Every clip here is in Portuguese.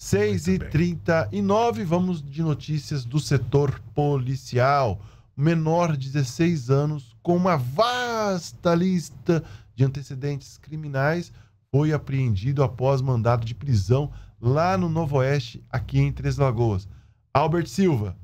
6h39, vamos de notícias do setor policial. Menor de 16 anos, com uma vasta lista de antecedentes criminais, foi apreendido após mandado de prisão lá no Novo Oeste, aqui em Três Lagoas. Albert Silva.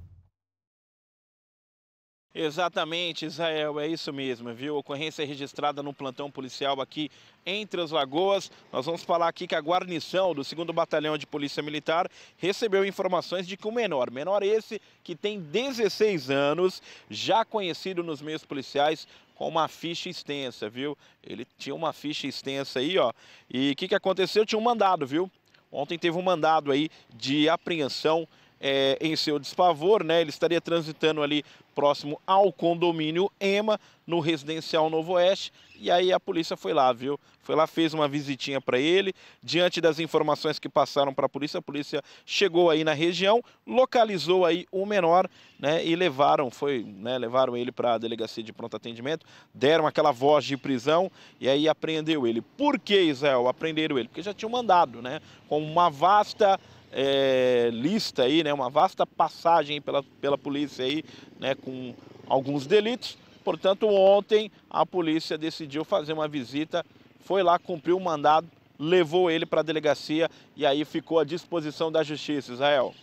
Exatamente, Israel, é isso mesmo, viu? Ocorrência registrada no plantão policial aqui entre as Lagoas. Nós vamos falar aqui que a guarnição do 2 Batalhão de Polícia Militar recebeu informações de que o um menor, menor esse que tem 16 anos, já conhecido nos meios policiais com uma ficha extensa, viu? Ele tinha uma ficha extensa aí, ó. E o que, que aconteceu? Tinha um mandado, viu? Ontem teve um mandado aí de apreensão é, em seu desfavor, né? Ele estaria transitando ali próximo ao condomínio Ema, no residencial Novo Oeste, e aí a polícia foi lá, viu? Foi lá, fez uma visitinha para ele. Diante das informações que passaram para a polícia, a polícia chegou aí na região, localizou aí o menor, né, e levaram, foi, né, levaram ele para a delegacia de pronto atendimento, deram aquela voz de prisão e aí apreendeu ele. Por que, Israel, apreenderam ele? Porque já tinham mandado, né, com uma vasta é, lista aí, né, uma vasta passagem pela, pela polícia aí, né, com alguns delitos. Portanto, ontem a polícia decidiu fazer uma visita, foi lá, cumpriu o mandado, levou ele para a delegacia e aí ficou à disposição da justiça, Israel.